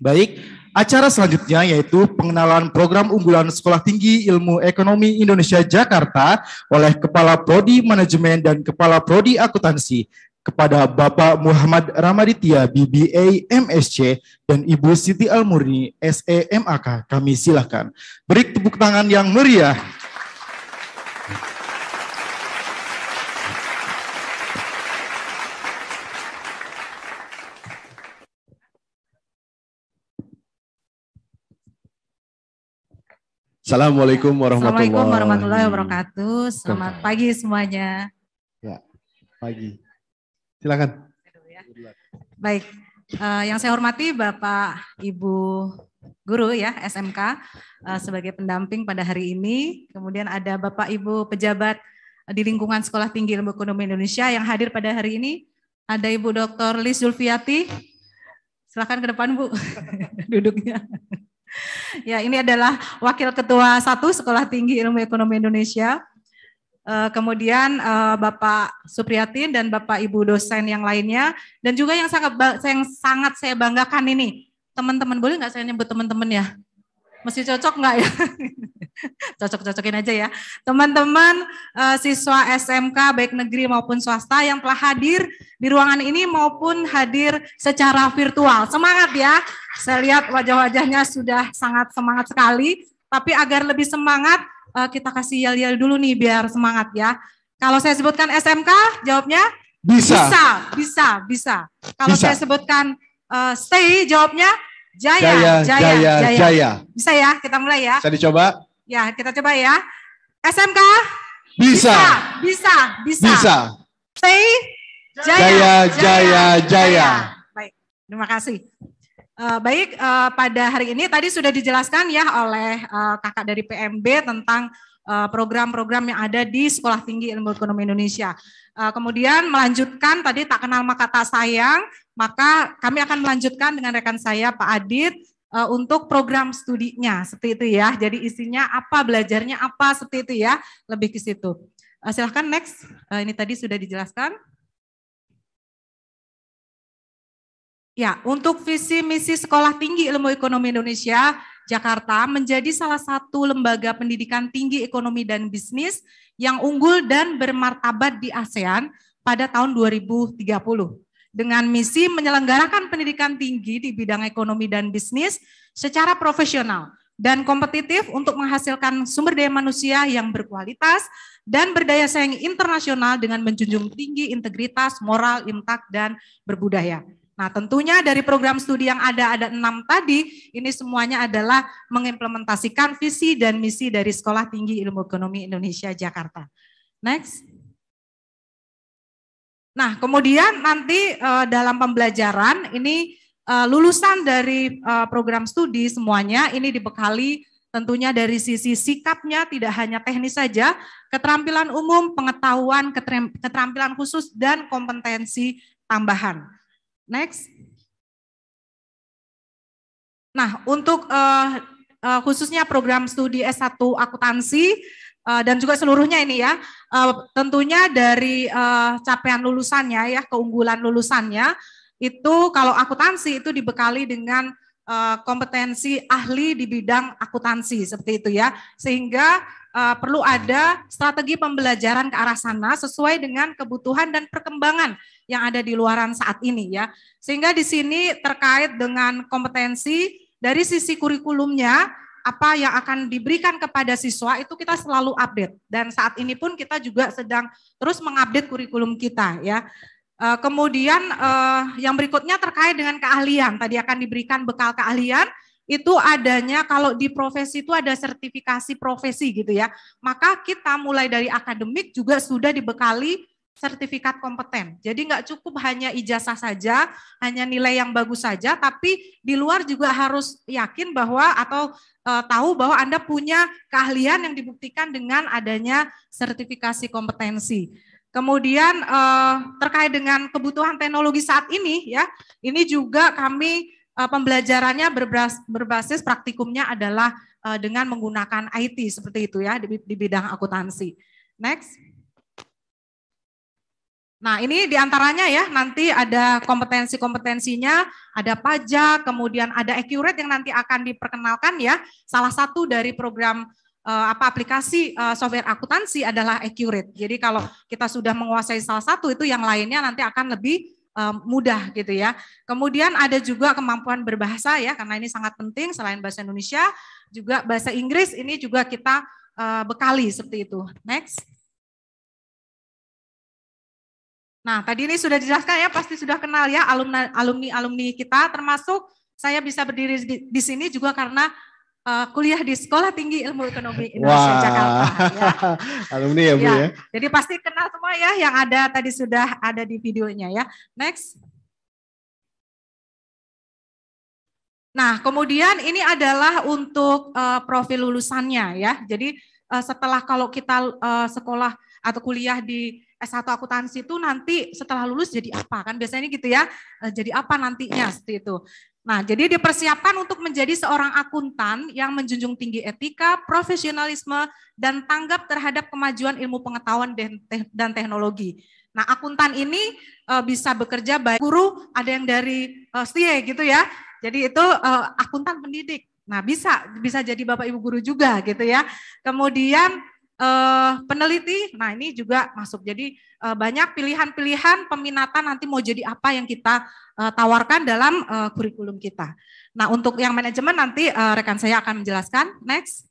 Baik, acara selanjutnya yaitu pengenalan program unggulan Sekolah Tinggi Ilmu Ekonomi Indonesia Jakarta oleh Kepala Prodi Manajemen dan Kepala Prodi Akuntansi kepada Bapak Muhammad Ramaditya BBA MSC dan Ibu Siti Almurni SEMAK. Kami silakan. Beri tepuk tangan yang meriah Assalamualaikum warahmatullahi, Assalamualaikum warahmatullahi wabarakatuh. Selamat pagi semuanya. Ya, pagi. Silakan. Baik, uh, yang saya hormati Bapak Ibu Guru ya SMK uh, eh, sebagai pendamping pada hari ini. Kemudian ada Bapak Ibu pejabat di lingkungan Sekolah Tinggi Ilmu Ekonomi Indonesia yang hadir pada hari ini. Ada Ibu Dr. Liz Zulfiati. Silakan ke depan Bu, duduknya ya, ini adalah Wakil Ketua Satu Sekolah Tinggi Ilmu Ekonomi Indonesia. Eh, kemudian eh, Bapak Supriyatin dan Bapak Ibu dosen yang lainnya, dan juga yang sangat yang sangat saya banggakan ini, teman-teman boleh nggak saya nyebut teman-teman ya? Masih cocok nggak ya? cocok-cocokin aja ya. Teman-teman uh, siswa SMK baik negeri maupun swasta yang telah hadir di ruangan ini maupun hadir secara virtual. Semangat ya. Saya lihat wajah-wajahnya sudah sangat semangat sekali. Tapi agar lebih semangat, uh, kita kasih yel-yel dulu nih biar semangat ya. Kalau saya sebutkan SMK, jawabnya bisa. Bisa, bisa, bisa. Kalau bisa. saya sebutkan uh, stay, jawabnya jaya, jaya, jaya, jaya, jaya. Bisa ya, kita mulai ya. saya dicoba. Ya, kita coba ya. SMK? Bisa. Bisa, bisa. Bisa. bisa. Say jaya jaya jaya, jaya, jaya, Baik, terima kasih. Uh, baik, uh, pada hari ini tadi sudah dijelaskan ya oleh uh, kakak dari PMB tentang program-program yang ada di Sekolah Tinggi Ilmu Ekonomi Indonesia. Kemudian melanjutkan tadi tak kenal maka sayang, maka kami akan melanjutkan dengan rekan saya Pak Adit uh, untuk program studinya seperti itu ya. Jadi isinya apa, belajarnya apa seperti itu ya, lebih ke situ. Uh, silahkan next, uh, ini tadi sudah dijelaskan. Ya, untuk visi misi Sekolah Tinggi Ilmu Ekonomi Indonesia Jakarta menjadi salah satu lembaga pendidikan tinggi ekonomi dan bisnis yang unggul dan bermartabat di ASEAN pada tahun 2030 dengan misi menyelenggarakan pendidikan tinggi di bidang ekonomi dan bisnis secara profesional dan kompetitif untuk menghasilkan sumber daya manusia yang berkualitas dan berdaya saing internasional dengan menjunjung tinggi integritas, moral, intak, dan berbudaya. Nah, tentunya dari program studi yang ada ada enam tadi, ini semuanya adalah mengimplementasikan visi dan misi dari Sekolah Tinggi Ilmu Ekonomi Indonesia Jakarta. Next. Nah, kemudian nanti uh, dalam pembelajaran ini uh, lulusan dari uh, program studi semuanya ini dibekali tentunya dari sisi sikapnya tidak hanya teknis saja, keterampilan umum, pengetahuan, keterampilan khusus dan kompetensi tambahan. Next. Nah, untuk uh, uh, khususnya program studi S1 akuntansi Eh, dan juga seluruhnya ini ya. Eh, tentunya dari eh, capaian lulusannya ya, keunggulan lulusannya itu kalau akuntansi itu dibekali dengan kompetensi ahli di bidang akuntansi seperti itu ya. Sehingga perlu ada strategi pembelajaran ke arah sana sesuai dengan kebutuhan dan perkembangan yang ada di luaran saat ini ya. Sehingga di sini terkait dengan kompetensi dari sisi kurikulumnya apa yang akan diberikan kepada siswa itu kita selalu update dan saat ini pun kita juga sedang terus mengupdate kurikulum kita ya. Eh, kemudian eh, yang berikutnya terkait dengan keahlian tadi akan diberikan bekal keahlian itu adanya kalau di profesi itu ada sertifikasi profesi gitu ya. Maka kita mulai dari akademik juga sudah dibekali sertifikat kompeten. Jadi nggak cukup hanya ijazah saja, hanya nilai yang bagus saja, tapi di luar juga harus yakin bahwa atau e, tahu bahwa Anda punya keahlian yang dibuktikan dengan adanya sertifikasi kompetensi. Kemudian e, terkait dengan kebutuhan teknologi saat ini ya, ini juga kami e, pembelajarannya berbasis, berbasis praktikumnya adalah e, dengan menggunakan IT seperti itu ya di, di bidang akuntansi. Next. Nah, ini diantaranya ya, nanti ada kompetensi-kompetensinya, ada pajak, kemudian ada accurate yang nanti akan diperkenalkan ya. Salah satu dari program eh, apa aplikasi eh, software akuntansi adalah accurate. Jadi kalau kita sudah menguasai salah satu itu yang lainnya nanti akan lebih eh, mudah gitu ya. Kemudian ada juga kemampuan berbahasa ya, karena ini sangat penting selain bahasa Indonesia, juga bahasa Inggris ini juga kita eh, bekali seperti itu. Next. Nah, tadi ini sudah dijelaskan ya, pasti sudah kenal ya alumni alumni kita termasuk saya bisa berdiri di, di sini juga karena uh, kuliah di Sekolah Tinggi Ilmu Ekonomi Indonesia wow. Jakarta ya. alumni ya, Bu ya. ya. Jadi pasti kenal semua ya yang ada tadi sudah ada di videonya ya. Next. Nah, kemudian ini adalah untuk uh, profil lulusannya ya. Jadi uh, setelah kalau kita uh, sekolah atau kuliah di S1 akuntansi itu nanti setelah lulus jadi apa kan biasanya gitu ya e, jadi apa nantinya seperti itu Nah, jadi dia dipersiapkan untuk menjadi seorang akuntan yang menjunjung tinggi etika, profesionalisme, dan tanggap terhadap kemajuan ilmu pengetahuan dan teknologi. Nah, akuntan ini e, bisa bekerja baik guru, ada yang dari e, STIE gitu ya. Jadi itu e, akuntan pendidik. Nah, bisa bisa jadi Bapak Ibu guru juga gitu ya. Kemudian uh, peneliti. Nah, ini juga masuk. Jadi uh, banyak pilihan-pilihan peminatan nanti mau jadi apa yang kita uh, tawarkan dalam uh, kurikulum kita. Nah, untuk yang manajemen nanti uh, rekan saya akan menjelaskan. Next.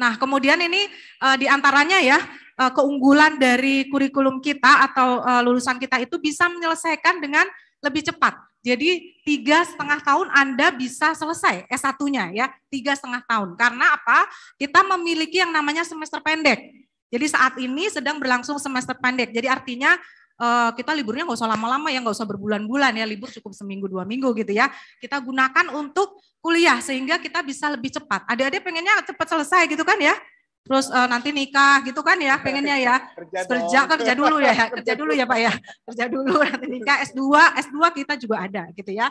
Nah, kemudian ini uh, diantaranya ya uh, keunggulan dari kurikulum kita atau uh, lulusan kita itu bisa menyelesaikan dengan lebih cepat. Jadi tiga setengah tahun Anda bisa selesai S1-nya ya, tiga setengah tahun. Karena apa? Kita memiliki yang namanya semester pendek. Jadi saat ini sedang berlangsung semester pendek. Jadi artinya eh, kita liburnya nggak usah lama-lama ya, nggak usah berbulan-bulan ya, libur cukup seminggu dua minggu gitu ya. Kita gunakan untuk kuliah sehingga kita bisa lebih cepat. Ada-ada pengennya cepat selesai gitu kan ya terus uh, nanti nikah gitu kan ya iya, pengennya ya kerja kerja, dong. kerja dulu ya kerja dulu ya pak ya kerja dulu nanti nikah S2 S2 kita juga ada gitu ya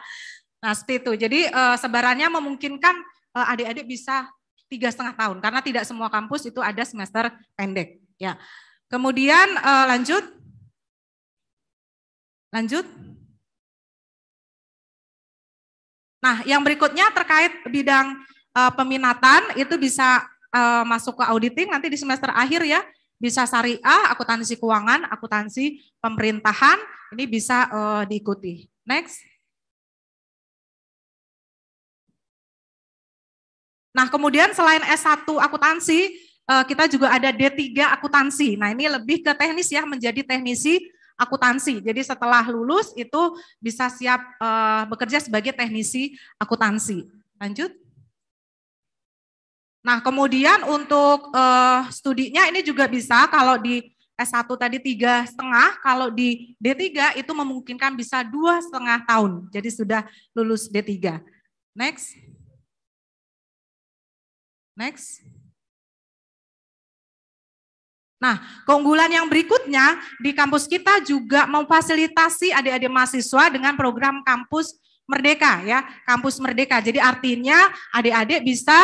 nah seperti itu jadi uh, sebarannya memungkinkan adik eh, adik-adik bisa tiga setengah tahun karena tidak semua kampus itu ada semester pendek ya kemudian uh, lanjut lanjut nah yang berikutnya terkait bidang uh, peminatan itu bisa uh, masuk ke auditing nanti di semester akhir ya bisa syariah, akuntansi keuangan, akuntansi pemerintahan, ini bisa uh, diikuti. Next. Nah, kemudian selain S1 akuntansi, eh, kita juga ada D3 akuntansi. Nah, ini lebih ke teknis ya, menjadi teknisi akuntansi. Jadi setelah lulus itu bisa siap bekerja sebagai teknisi akuntansi. Lanjut. Nah, kemudian untuk uh, studinya ini juga bisa kalau di S1 tadi tiga setengah, kalau di D3 itu memungkinkan bisa dua setengah tahun. Jadi sudah lulus D3. Next. Next. Nah, keunggulan yang berikutnya di kampus kita juga memfasilitasi adik-adik mahasiswa dengan program kampus merdeka ya, kampus merdeka. Jadi artinya adik-adik bisa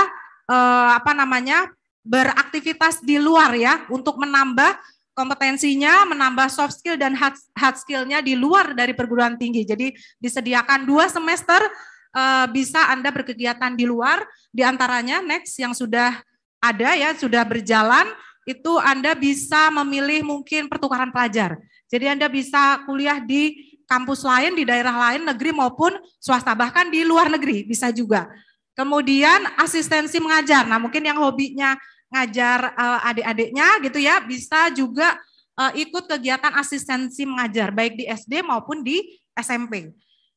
eh, apa namanya beraktivitas di luar ya untuk menambah kompetensinya, menambah soft skill dan hard, hard skillnya di luar dari perguruan tinggi. Jadi disediakan dua semester eh, bisa Anda berkegiatan di luar, di antaranya next yang sudah ada ya, sudah berjalan, itu Anda bisa memilih mungkin pertukaran pelajar. Jadi Anda bisa kuliah di kampus lain, di daerah lain, negeri maupun swasta, bahkan di luar negeri bisa juga. Kemudian asistensi mengajar. Nah, mungkin yang hobinya ngajar uh, adik-adiknya gitu ya, bisa juga uh, ikut kegiatan asistensi mengajar baik di SD maupun di SMP.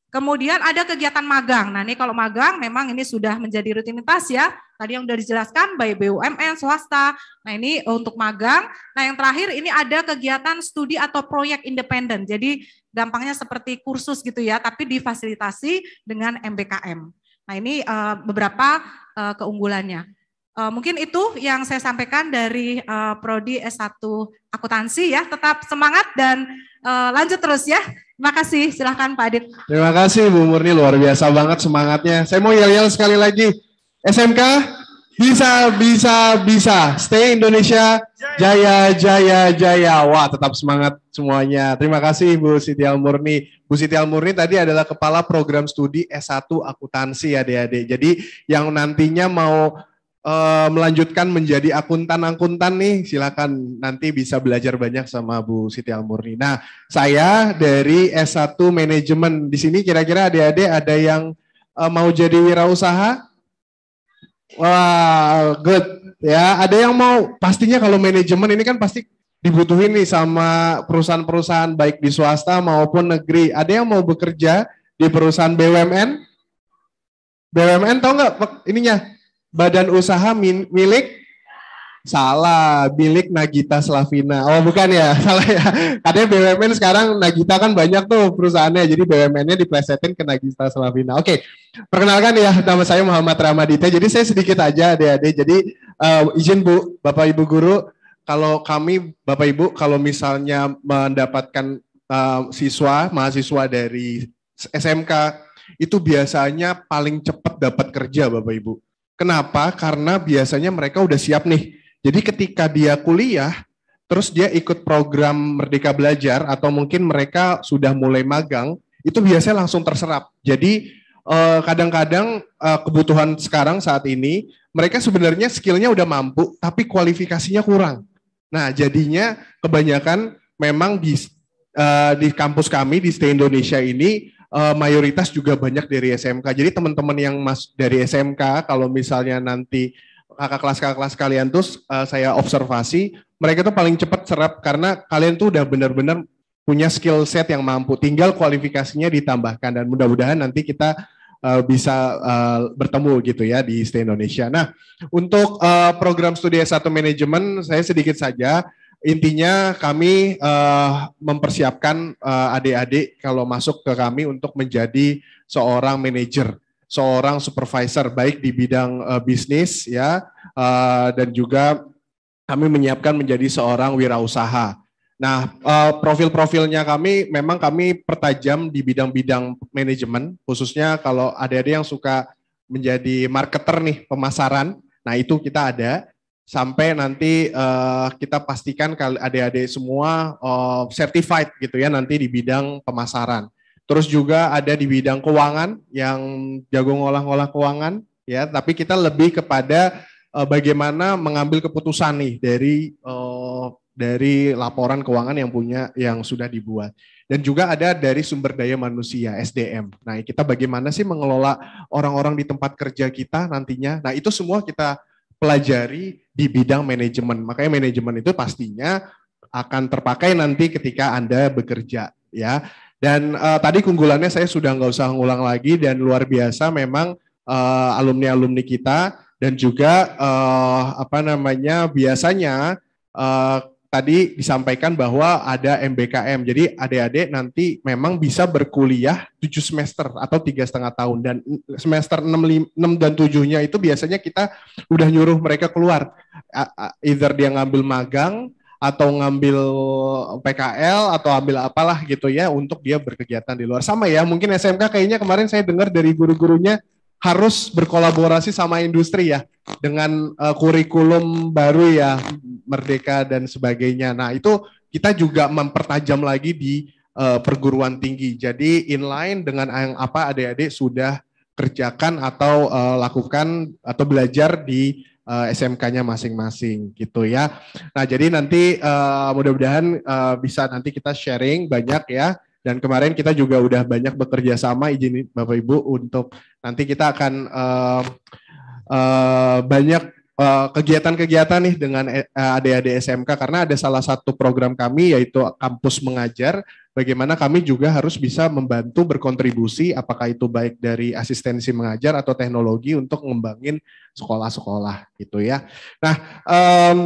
Kemudian ada kegiatan magang. Nah, ini kalau magang memang ini sudah menjadi rutinitas ya. Tadi yang sudah dijelaskan baik BUMN, swasta. Nah, ini untuk magang. Nah, yang terakhir ini ada kegiatan studi atau proyek independen. Jadi gampangnya seperti kursus gitu ya, tapi difasilitasi dengan MBKM. Nah ini uh, beberapa uh, keunggulannya. Uh, mungkin itu yang saya sampaikan dari uh, Prodi S1 Akuntansi ya. Tetap semangat dan uh, lanjut terus ya. Terima kasih. Silahkan Pak Adit. Terima kasih Bu Murni luar biasa banget semangatnya. Saya mau yel-yel sekali lagi. SMK bisa, bisa, bisa. Stay Indonesia. Jaya, jaya, jaya. Wah, tetap semangat semuanya. Terima kasih Bu Siti Almurni. Bu Siti Almurni tadi adalah Kepala Program Studi S1 Akuntansi ya adik-adik. Jadi yang nantinya mau uh, melanjutkan menjadi akuntan-akuntan nih, silakan nanti bisa belajar banyak sama Bu Siti Almurni. Nah, saya dari S1 Manajemen. Di sini kira-kira adik-adik ada yang uh, mau jadi wirausaha? Wow, good. Ya, ada yang mau pastinya kalau manajemen ini kan pasti dibutuhin nih sama perusahaan-perusahaan baik di swasta maupun negeri. Ada yang mau bekerja di perusahaan BUMN? BUMN tahu nggak ininya? Badan Usaha Milik Salah, bilik Nagita Slavina. Oh bukan ya, salah ya. Katanya BUMN sekarang Nagita kan banyak tuh perusahaannya, jadi BUMN-nya diplesetin ke Nagita Slavina. Oke, perkenalkan ya, nama saya Muhammad Ramadita. Jadi saya sedikit aja adik-adik. Jadi uh, izin Bu, Bapak Ibu Guru, kalau kami Bapak Ibu, kalau misalnya mendapatkan uh, siswa, mahasiswa dari SMK, itu biasanya paling cepat dapat kerja Bapak Ibu. Kenapa? Karena biasanya mereka udah siap nih jadi ketika dia kuliah, terus dia ikut program Merdeka Belajar atau mungkin mereka sudah mulai magang, itu biasanya langsung terserap. Jadi eh, kadang-kadang eh, kebutuhan sekarang saat ini mereka sebenarnya skillnya udah mampu tapi kualifikasinya kurang. Nah jadinya kebanyakan memang di eh, di kampus kami di Stay Indonesia ini mayoritas juga banyak dari SMK. Jadi teman-teman yang mas dari SMK kalau misalnya nanti kakak kelas kakak kelas kalian tuh uh, saya observasi mereka tuh paling cepat serap karena kalian tuh udah benar-benar punya skill set yang mampu. Tinggal kualifikasinya ditambahkan dan mudah-mudahan nanti kita uh, bisa uh, bertemu gitu ya di Stay Indonesia. Nah, untuk uh, program studi S1 manajemen saya sedikit saja intinya kami uh, mempersiapkan uh, adik-adik kalau masuk ke kami untuk menjadi seorang manajer seorang supervisor baik di bidang uh, bisnis ya uh, dan juga kami menyiapkan menjadi seorang wirausaha. Nah, uh, profil-profilnya kami memang kami pertajam di bidang-bidang manajemen, khususnya kalau ada-ada yang suka menjadi marketer nih, pemasaran. Nah, itu kita ada sampai nanti uh, kita pastikan kalau ada-ada semua uh, certified gitu ya nanti di bidang pemasaran. Terus juga ada di bidang keuangan yang jago ngolah-ngolah keuangan ya, tapi kita lebih kepada uh, bagaimana mengambil keputusan nih dari uh, dari laporan keuangan yang punya yang sudah dibuat. Dan juga ada dari sumber daya manusia SDM. Nah, kita bagaimana sih mengelola orang-orang di tempat kerja kita nantinya? Nah, itu semua kita pelajari di bidang manajemen. Makanya manajemen itu pastinya akan terpakai nanti ketika Anda bekerja ya. Dan uh, tadi keunggulannya saya sudah nggak usah ngulang lagi dan luar biasa memang alumni eh, alumni-alumni kita dan juga uh, apa namanya biasanya uh, tadi disampaikan bahwa ada MBKM. Jadi adik-adik nanti memang bisa berkuliah 7 semester atau tiga setengah tahun dan semester 6, 6 dan 7-nya itu biasanya kita udah nyuruh mereka keluar. Either dia ngambil magang atau ngambil PKL atau ambil apalah gitu ya untuk dia berkegiatan di luar. Sama ya, mungkin SMK kayaknya kemarin saya dengar dari guru-gurunya harus berkolaborasi sama industri ya dengan uh, kurikulum baru ya merdeka dan sebagainya. Nah, itu kita juga mempertajam lagi di uh, perguruan tinggi. Jadi inline dengan yang apa adik-adik sudah kerjakan atau uh, lakukan atau belajar di uh, eh, SMK-nya masing-masing gitu ya. Nah, jadi nanti uh, mudah-mudahan uh, bisa nanti kita sharing banyak ya. Dan kemarin kita juga udah banyak bekerja sama izin Bapak Ibu untuk nanti kita akan uh, uh, banyak kegiatan-kegiatan uh, nih dengan adik-adik SMK karena ada salah satu program kami yaitu kampus mengajar bagaimana kami juga harus bisa membantu berkontribusi apakah itu baik dari asistensi mengajar atau teknologi untuk ngembangin sekolah-sekolah gitu ya. Nah, um,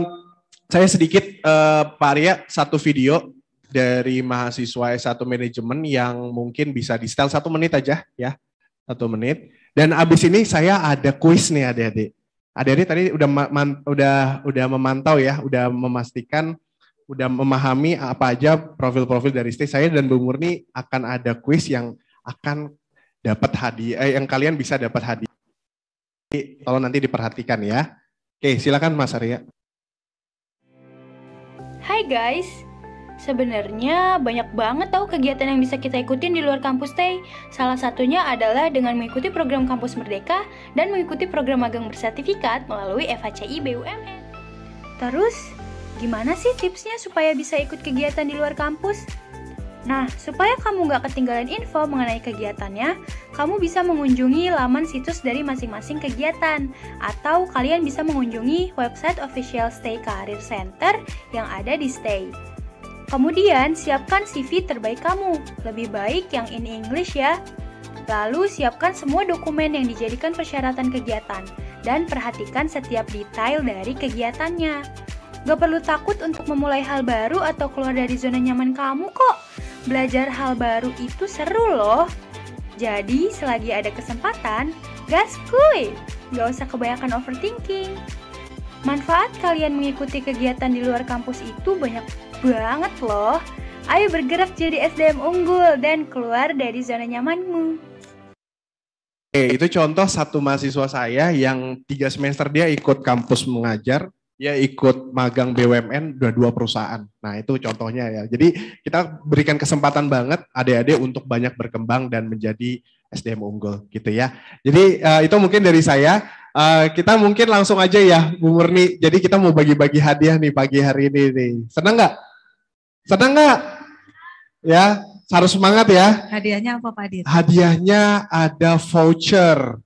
saya sedikit uh, Pak Arya satu video dari mahasiswa S1 manajemen yang mungkin bisa di setel satu menit aja ya. Satu menit. Dan abis ini saya ada kuis nih adik-adik. Adik-adik tadi udah udah udah memantau ya, udah memastikan udah memahami apa aja profil-profil dari stage saya dan Bu Murni akan ada kuis yang akan dapat hadiah eh, yang kalian bisa dapat hadiah. Tolong nanti diperhatikan ya. Oke, silakan Mas Arya. Hai guys, Sebenarnya banyak banget tahu kegiatan yang bisa kita ikutin di luar kampus stay Salah satunya adalah dengan mengikuti program Kampus Merdeka dan mengikuti program magang bersertifikat melalui FHCI BUMN. Terus, Gimana sih tipsnya supaya bisa ikut kegiatan di luar kampus? Nah, supaya kamu nggak ketinggalan info mengenai kegiatannya, kamu bisa mengunjungi laman situs dari masing-masing kegiatan, atau kalian bisa mengunjungi website official Stay Career Center yang ada di Stay. Kemudian, siapkan CV terbaik kamu, lebih baik yang in English ya. Lalu, siapkan semua dokumen yang dijadikan persyaratan kegiatan, dan perhatikan setiap detail dari kegiatannya. Gak perlu takut untuk memulai hal baru atau keluar dari zona nyaman kamu kok. Belajar hal baru itu seru loh. Jadi, selagi ada kesempatan, gas kuy! Gak usah kebanyakan overthinking. Manfaat kalian mengikuti kegiatan di luar kampus itu banyak banget loh. Ayo bergerak jadi SDM unggul dan keluar dari zona nyamanmu. Oke, itu contoh satu mahasiswa saya yang tiga semester dia ikut kampus mengajar, ya ikut magang BUMN dua dua perusahaan. Nah itu contohnya ya. Jadi kita berikan kesempatan banget adik-adik untuk banyak berkembang dan menjadi SDM unggul gitu ya. Jadi uh, itu mungkin dari saya. Uh, kita mungkin langsung aja ya Bu Murni. Jadi kita mau bagi-bagi hadiah nih pagi hari ini nih. Senang nggak? Senang nggak? Ya harus semangat ya. Hadiahnya apa Pak Adit? Hadiahnya ada voucher.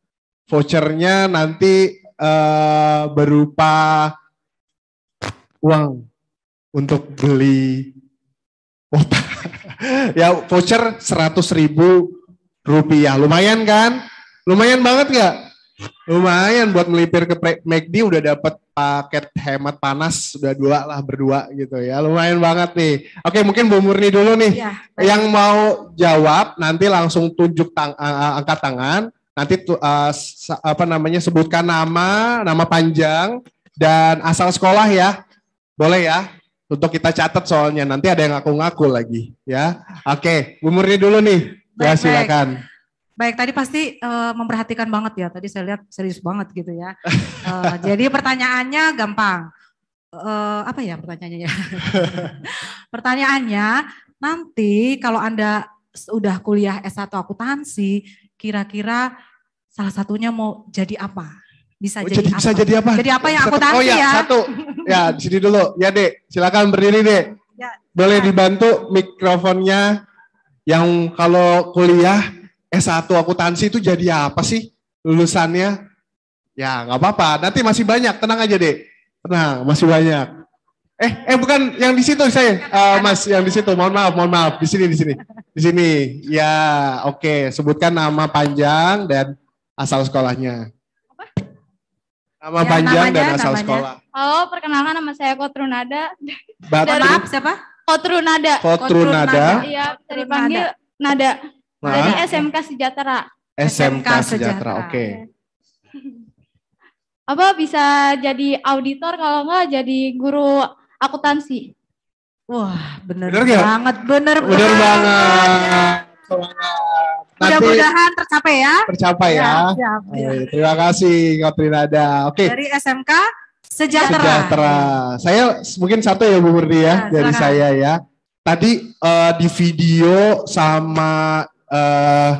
Vouchernya nanti uh, berupa uang untuk beli ya voucher 100 ribu rupiah. Lumayan kan? Lumayan banget nggak? Lumayan buat melipir ke McD udah dapat paket hemat panas udah dua lah berdua gitu ya. Lumayan banget nih. Oke, mungkin Bu Murni dulu nih. Ya, Yang mau jawab nanti langsung tunjuk tang uh, angkat tangan, nanti uh, apa namanya sebutkan nama, nama panjang dan asal sekolah ya boleh ya? Untuk kita catat soalnya nanti ada yang ngaku-ngaku lagi ya. Oke, Bu Murni dulu nih. Ya, baik, ya silakan. Baik. Baik, tadi pasti uh, memperhatikan banget ya. Tadi saya lihat serius banget gitu ya. Uh, jadi pertanyaannya gampang. Uh, apa ya pertanyaannya? Ya? pertanyaannya nanti kalau Anda sudah kuliah S1 akuntansi, kira-kira salah satunya mau jadi apa? bisa oh, jadi, jadi apa? jadi apa? Jadi apa yang aku oh, iya, ya, Satu. Ya, di sini dulu. Ya, Dek. Silakan berdiri, Dek. Ya, Boleh dibantu mikrofonnya yang kalau kuliah S1 akuntansi itu jadi apa sih lulusannya? Ya, nggak apa-apa. Nanti masih banyak, tenang aja, Dek. Tenang, masih banyak. Eh, eh bukan yang di situ saya, uh, Mas, yang di situ. Mohon maaf, mohon maaf. Di sini, di sini. Di sini. Ya, oke, okay. sebutkan nama panjang dan asal sekolahnya. Nama ya, panjang dan asal namanya. sekolah. Oh, perkenalkan nama saya Kotrunada. Bat dari, siapa? Kotrunada. Kotrunada. Iya, dari panggil Nada. Nah. Dari SMK Sejahtera. SMK Sejahtera, oke. Okay. Apa bisa jadi auditor kalau enggak jadi guru akuntansi? Wah, bener, bener banget, ya? bener, bener Bener banget. banget. Mudah-mudahan tercapai ya. Tercapai ya. ya. Siap, ya. terima kasih Katrinada. Oke. Dari SMK Sejahtera. Sejahtera. Saya mungkin satu ya Bu Murni ya ya dari saya ya. Tadi uh, di video sama uh,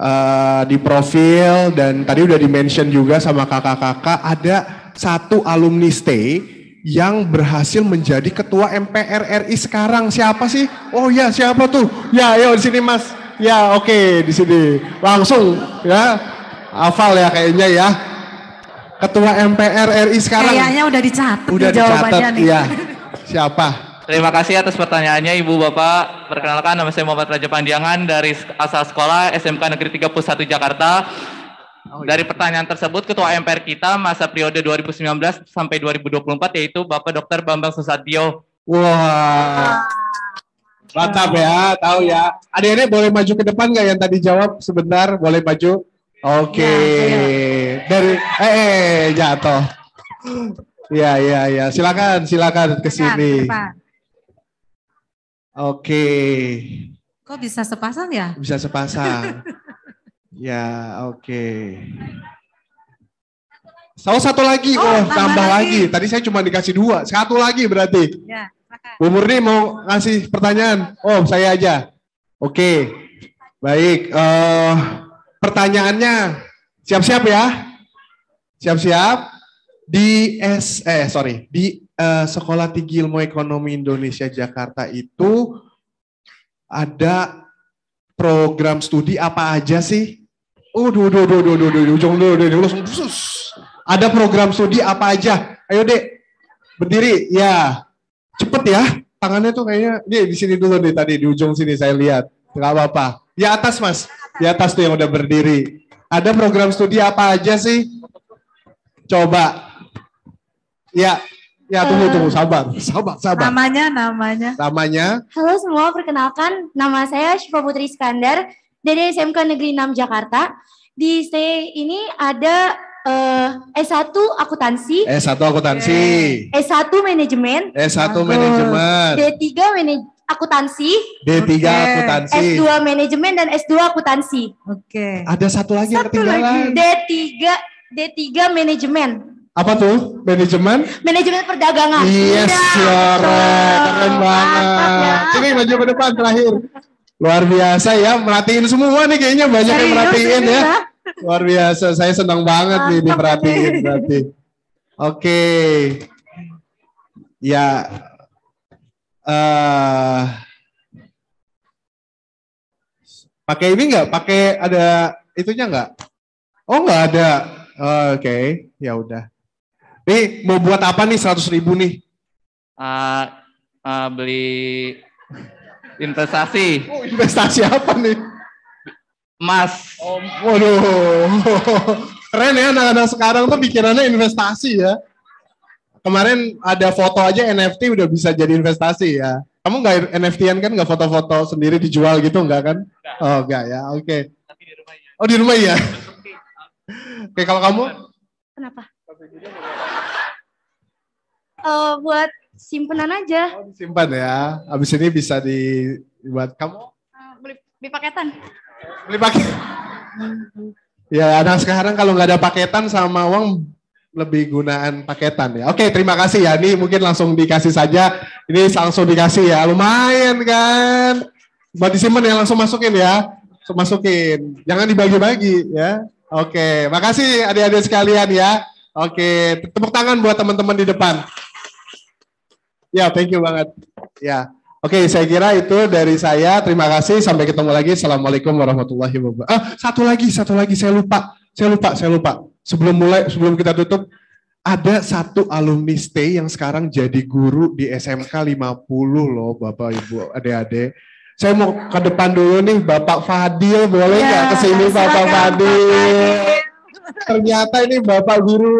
uh, di profil dan tadi udah di-mention juga sama kakak-kakak ada satu alumni stay yang berhasil menjadi ketua MPR RI sekarang siapa sih? Oh ya siapa tuh? Ya ayo di sini Mas. Ya, oke okay, di sini. Langsung ya. Hafal ya kayaknya ya. Ketua MPR RI sekarang. Kayaknya udah dicatat udah di jawabannya dicatat, nih. Iya. Siapa? Terima kasih atas pertanyaannya Ibu Bapak. Perkenalkan nama saya Muhammad Raja Pandiangan dari asal sekolah SMK Negeri 31 Jakarta. Oh, iya. Dari pertanyaan tersebut, Ketua MPR kita masa periode 2019 sampai 2024 yaitu Bapak Dr. Bambang Susatyo. Wah, wow. Ratap ya, tahu ya. Adik-adik boleh maju ke depan nggak yang tadi jawab sebentar? Boleh maju? Oke. Okay. Ya, ya. Dari eh, eh jatuh. ya, ya. iya. Silakan, silakan ke sini. Oke. Okay. Kok bisa sepasang ya? Bisa sepasang. ya, oke. Okay. Oh, satu lagi, oh, oh tambah, tambah lagi. lagi. Tadi saya cuma dikasih dua, satu lagi berarti. Ya. Bu Murni mau ngasih pertanyaan? Oh, saya aja. Oke. Baik. Uh, pertanyaannya siap-siap ya. Siap-siap. Di S eh sorry, di uh, Sekolah Tinggi Ilmu Ekonomi Indonesia Jakarta itu ada program studi apa aja sih? Udah, oh, udah, udah, udah, udah, udah, ujung dulu, udah, langsung Ada program studi apa aja? Ayo dek, berdiri, ya. Cepet ya, tangannya tuh kayaknya nih di sini dulu nih tadi di ujung sini saya lihat. nggak apa-apa. Di atas mas, di atas tuh yang udah berdiri. Ada program studi apa aja sih? Coba. Ya, ya tunggu tunggu eh, sabar, sabar, sabar. Namanya, namanya. Namanya. Halo semua, perkenalkan nama saya Syifa Putri Iskandar dari SMK Negeri 6 Jakarta. Di stay ini ada uh, eh, eh, S1 akuntansi. S1 akuntansi. Eh, S1 manajemen. S1 manajemen. D3 manajemen akuntansi. D3 okay. akuntansi. S2 manajemen dan S2 akuntansi. Oke. Okay. Ada satu lagi satu yang ketinggalan. Lagi. D3 D3 manajemen. Apa tuh? Manajemen? Manajemen perdagangan. Yes, suara. Iya, Keren ya. banget. Ini maju ke depan terakhir. Luar biasa ya, merhatiin semua nih kayaknya banyak Serius, yang merhatiin ya. ya. Luar biasa, saya senang banget nih diperhatiin berarti. Oke. Ya. Uh, pakai ini enggak? Pakai ada itunya enggak? Oh enggak ada. Oke, okay. ya udah. Nih mau buat apa nih 100 ribu nih? Uh, uh, beli investasi. Oh, investasi apa nih? emas. Oh, Waduh. Keren ya anak-anak sekarang tuh pikirannya investasi ya. Kemarin ada foto aja NFT udah bisa jadi investasi ya. Kamu nggak NFT-an kan nggak foto-foto sendiri dijual gitu nggak kan? Enggak. Oh nggak ya, oke. Okay. Tapi di rumah ya. Oh di rumah ya. oke okay, kalau kamu? Kenapa? Uh, buat simpenan aja. Oh, disimpan ya. Abis ini bisa dibuat kamu? Uh, beli, beli paketan. Beli paket. Ya anak sekarang kalau nggak ada paketan sama uang lebih gunaan paketan ya. Oke, terima kasih ya. Ini mungkin langsung dikasih saja. Ini langsung dikasih ya. Lumayan kan. Buat disimpan ya langsung masukin ya. Langsung masukin. Jangan dibagi-bagi ya. Oke, makasih adik-adik sekalian ya. Oke, tepuk tangan buat teman-teman di depan. Ya, thank you banget. Ya. Oke, saya kira itu dari saya. Terima kasih. Sampai ketemu lagi. Assalamualaikum warahmatullahi wabarakatuh. Ah, satu lagi, satu lagi. Saya lupa. Saya lupa, saya lupa. Sebelum mulai, sebelum kita tutup, ada satu alumni stay yang sekarang jadi guru di SMK 50 loh, Bapak Ibu, adik-adik. Saya mau ke depan dulu nih, Bapak Fadil. Boleh ya, nggak ya, sini, Bapak Fadil? Bapak Fadil ternyata ini bapak guru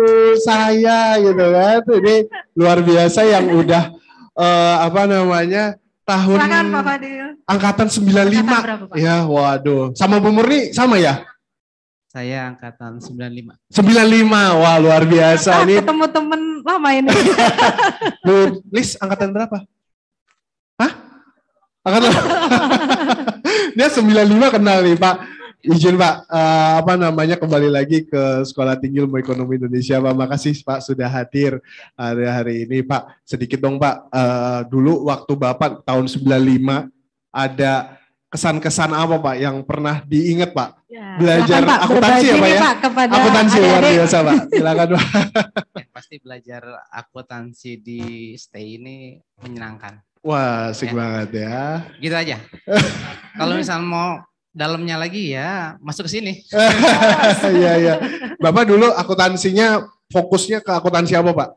saya gitu kan ini luar biasa yang udah uh, apa namanya tahun Silakan, Pak Fadil. angkatan 95. Angkatan berapa, Pak? Ya, waduh. Sama Bu Murni sama ya? Saya angkatan 95. 95. Wah, luar biasa ini. Ketemu temen lama ini. Bu Lis angkatan berapa? Hah? Angkatan Dia 95 kenal nih, Pak izin Pak, uh, apa namanya kembali lagi ke Sekolah Tinggi Ilmu Ekonomi Indonesia Pak. Makasih Pak sudah hadir hari hari ini Pak. Sedikit dong Pak, uh, dulu waktu Bapak tahun 95 ada kesan-kesan apa Pak yang pernah diingat Pak? Ya. Belajar Pak, akuntansi ya Pak ya? Pak, akuntansi adik. luar biasa Pak. Silakan Pak. Ya, pasti belajar akuntansi di stay ini menyenangkan. Wah, sih ya. banget ya. Gitu aja. Kalau misal mau dalamnya lagi ya masuk ke sini. Iya iya. Bapak dulu akuntansinya fokusnya ke akuntansi apa Pak?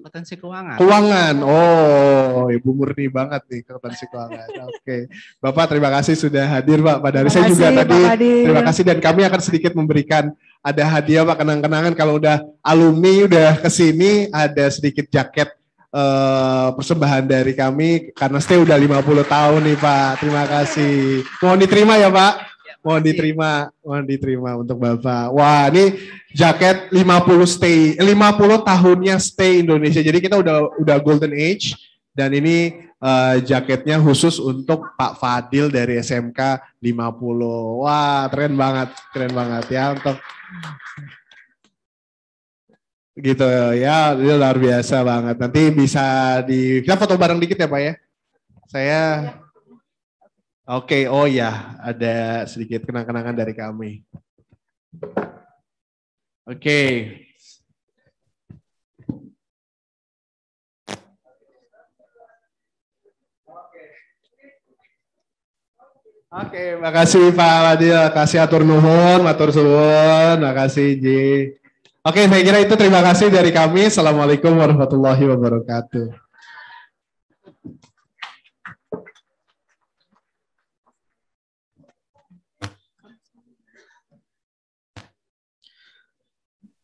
Akuntansi keuangan. Keuangan. Oh, ibu murni banget nih akuntansi keuangan. Oke. Okay. Bapak terima kasih sudah hadir Pak pada hari saya juga Pak tadi. Hadir. Terima kasih dan kami akan sedikit memberikan ada hadiah Pak kenang-kenangan kalau udah alumni udah ke sini ada sedikit jaket Eh, persembahan dari kami karena stay udah 50 tahun nih Pak. Terima kasih. Mohon diterima ya Pak. Ya, mohon diterima, mohon diterima untuk Bapak. Wah, ini jaket 50 stay 50 eh, tahunnya stay Indonesia. Jadi kita udah udah golden age dan ini uh, jaketnya khusus untuk Pak Fadil dari SMK 50. Wah, keren banget, keren banget ya untuk gitu ya dia luar biasa banget nanti bisa di kita foto bareng dikit ya pak ya saya oke okay, oh ya ada sedikit kenang-kenangan dari kami oke okay. Oke, okay, makasih Pak Wadil, kasih atur nuhun, atur suwun, makasih Ji. Oke, saya kira itu terima kasih dari kami. Assalamualaikum warahmatullahi wabarakatuh.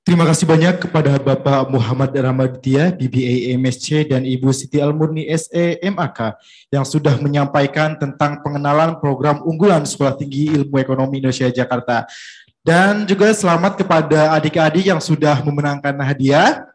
Terima kasih banyak kepada Bapak Muhammad Ramaditya, BBA MSC, dan Ibu Siti Almurni SE MAK yang sudah menyampaikan tentang pengenalan program unggulan Sekolah Tinggi Ilmu Ekonomi Indonesia Jakarta. Dan juga selamat kepada adik-adik yang sudah memenangkan hadiah.